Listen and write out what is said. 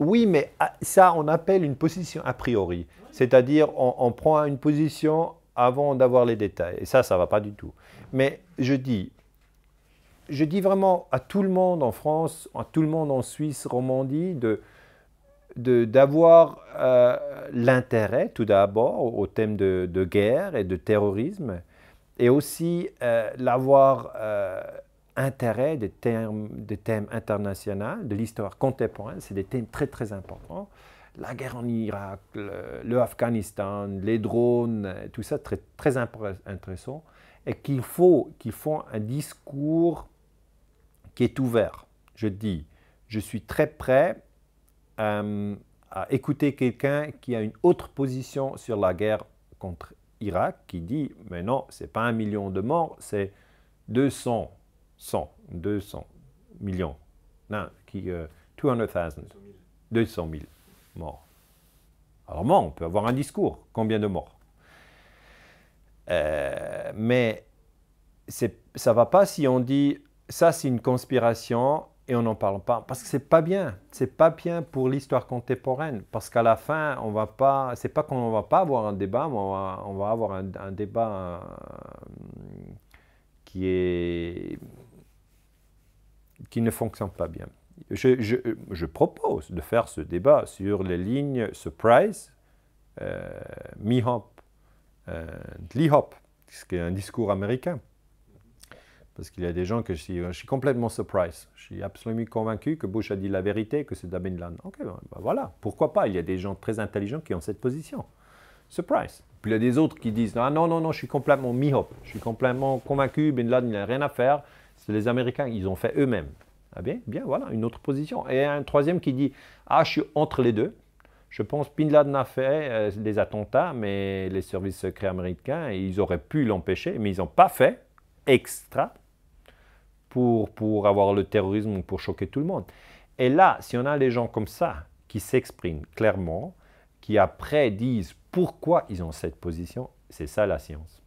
Oui, mais ah, ça, on appelle une position a priori. C'est-à-dire, on, prend une position avant d'avoir les détails. Et ça, ça ne va pas du tout. Mais je dis, je dis vraiment à tout le monde en France, à tout le monde en Suisse, Romandie, de d'avoir euh, l'intérêt tout d'abord au thème de, guerre et de terrorisme, et aussi euh, l'avoir euh, intérêt des, des thèmes internationaux, de l'histoire contemporaine, c'est des thèmes très très importants. La guerre en Irak, le, Afghanistan, les drones, tout ça très, très intéressant. Et qu'il faut qu'ils font un discours qui est ouvert. Je dis, je suis très prêt euh, à écouter quelqu'un qui a une autre position sur la guerre contre Irak, qui dit, mais non, c'est pas un million de morts, c'est 200 100, 200 millions, non, 200 000, 200 000 morts. Alors moi, on peut avoir un discours, combien de morts euh, Mais ça va pas si on dit ça c'est une conspiration et on n'en parle pas parce que c'est pas bien c'est pas bien pour l'histoire contemporaine parce qu'à la fin on va pas c'est pas qu'on va pas avoir un débat on va, avoir un, débat euh, qui est qui ne fonctionne pas bien. Je, propose de faire ce débat sur les lignes Surprise, euh, Mi-Hop, euh, Li-Hop, ce qui est un discours américain. Parce qu'il y a des gens que je suis, je suis, complètement surprise. Je suis absolument convaincu que Bush a dit la vérité, que c'est Bin Laden. Ok, ben, ben voilà. Pourquoi pas Il y a des gens très intelligents qui ont cette position. Surprise. Puis il y a des autres qui disent Ah non, non, non, je suis complètement mi-hop. Je suis complètement convaincu, Bin Laden n'a rien à faire. C'est les Américains, ils ont fait eux-mêmes. Ah bien, voilà, une autre position. Et un troisième qui dit Ah, je suis entre les deux. Je pense Bin Laden a fait les euh, attentats, mais les services secrets américains, ils auraient pu l'empêcher, mais ils n'ont pas fait extra pour, pour avoir le terrorisme ou pour choquer tout le monde. Et là, si on a des gens comme ça, qui s'expriment clairement, qui après disent pourquoi ils ont cette position, c'est ça la science.